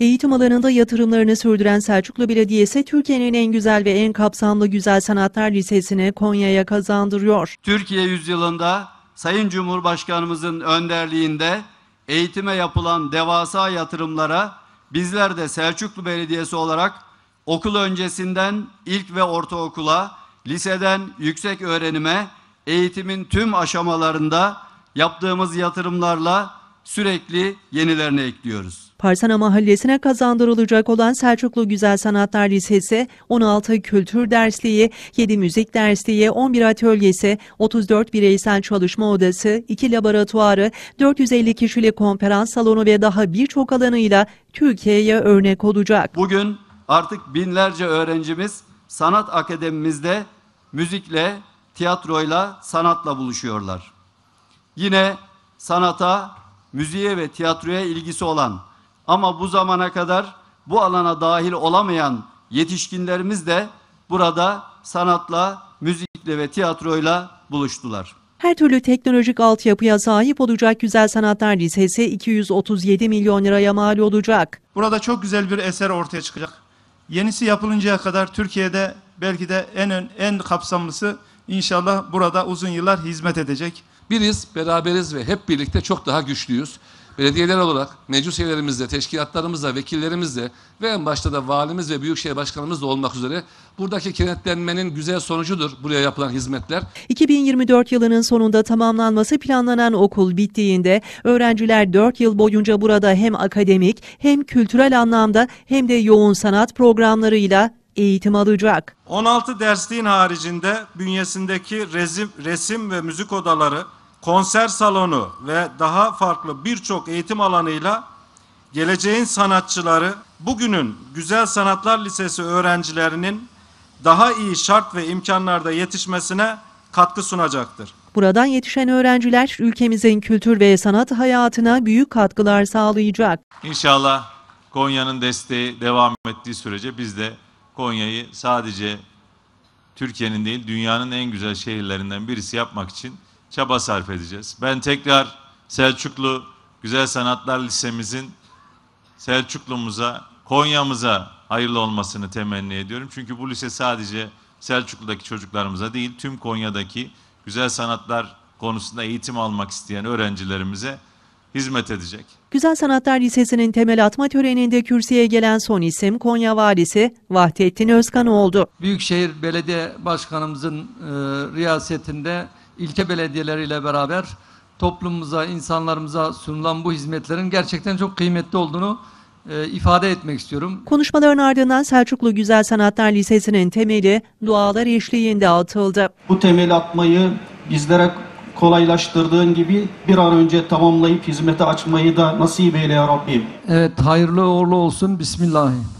Eğitim alanında yatırımlarını sürdüren Selçuklu Belediyesi Türkiye'nin en güzel ve en kapsamlı Güzel Sanatlar Lisesi'ni Konya'ya kazandırıyor. Türkiye yüzyılında Sayın Cumhurbaşkanımızın önderliğinde eğitime yapılan devasa yatırımlara bizler de Selçuklu Belediyesi olarak okul öncesinden ilk ve ortaokula, liseden yüksek öğrenime, eğitimin tüm aşamalarında yaptığımız yatırımlarla sürekli yenilerini ekliyoruz. Parsana Mahallesi'ne kazandırılacak olan Selçuklu Güzel Sanatlar Lisesi, 16 kültür dersliği, 7 müzik dersliği, 11 atölyesi, 34 bireysel çalışma odası, 2 laboratuvarı, 450 kişilik konferans salonu ve daha birçok alanıyla Türkiye'ye örnek olacak. Bugün artık binlerce öğrencimiz sanat akademimizde müzikle, tiyatroyla, sanatla buluşuyorlar. Yine sanata müziğe ve tiyatroya ilgisi olan ama bu zamana kadar bu alana dahil olamayan yetişkinlerimiz de burada sanatla, müzikle ve tiyatroyla buluştular. Her türlü teknolojik altyapıya sahip olacak Güzel Sanatlar Lisesi 237 milyon liraya mal olacak. Burada çok güzel bir eser ortaya çıkacak. Yenisi yapılıncaya kadar Türkiye'de belki de en en kapsamlısı İnşallah burada uzun yıllar hizmet edecek. Biriz, beraberiz ve hep birlikte çok daha güçlüyüz. Belediyeler olarak meclis üyelerimizle, teşkilatlarımızla, vekillerimizle ve en başta da valimiz ve büyükşehir başkanımız da olmak üzere buradaki kenetlenmenin güzel sonucudur buraya yapılan hizmetler. 2024 yılının sonunda tamamlanması planlanan okul bittiğinde öğrenciler 4 yıl boyunca burada hem akademik hem kültürel anlamda hem de yoğun sanat programlarıyla eğitim alacak. 16 dersliğin haricinde bünyesindeki resim, resim ve müzik odaları, konser salonu ve daha farklı birçok eğitim alanıyla geleceğin sanatçıları bugünün Güzel Sanatlar Lisesi öğrencilerinin daha iyi şart ve imkanlarda yetişmesine katkı sunacaktır. Buradan yetişen öğrenciler ülkemizin kültür ve sanat hayatına büyük katkılar sağlayacak. İnşallah Konya'nın desteği devam ettiği sürece biz de Konya'yı sadece Türkiye'nin değil dünyanın en güzel şehirlerinden birisi yapmak için çaba sarf edeceğiz. Ben tekrar Selçuklu Güzel Sanatlar Lisemizin Selçuklu'muza, Konya'mıza hayırlı olmasını temenni ediyorum. Çünkü bu lise sadece Selçuklu'daki çocuklarımıza değil, tüm Konya'daki güzel sanatlar konusunda eğitim almak isteyen öğrencilerimize hizmet edecek. Güzel Sanatlar Lisesi'nin temel atma töreninde kürsüye gelen son isim Konya Valisi Vahdettin Özkan oldu. Büyükşehir Belediye Başkanımızın e, riyasetinde ilçe belediyeleriyle beraber toplumumuza, insanlarımıza sunulan bu hizmetlerin gerçekten çok kıymetli olduğunu e, ifade etmek istiyorum. Konuşmaların ardından Selçuklu Güzel Sanatlar Lisesi'nin temeli dualar eşliğinde atıldı. Bu temel atmayı bizlere kolaylaştırdığın gibi bir an önce tamamlayıp hizmete açmayı da nasip eyle ya Rabbim. Evet hayırlı uğurlu olsun. Bismillahirrahmanirrahim.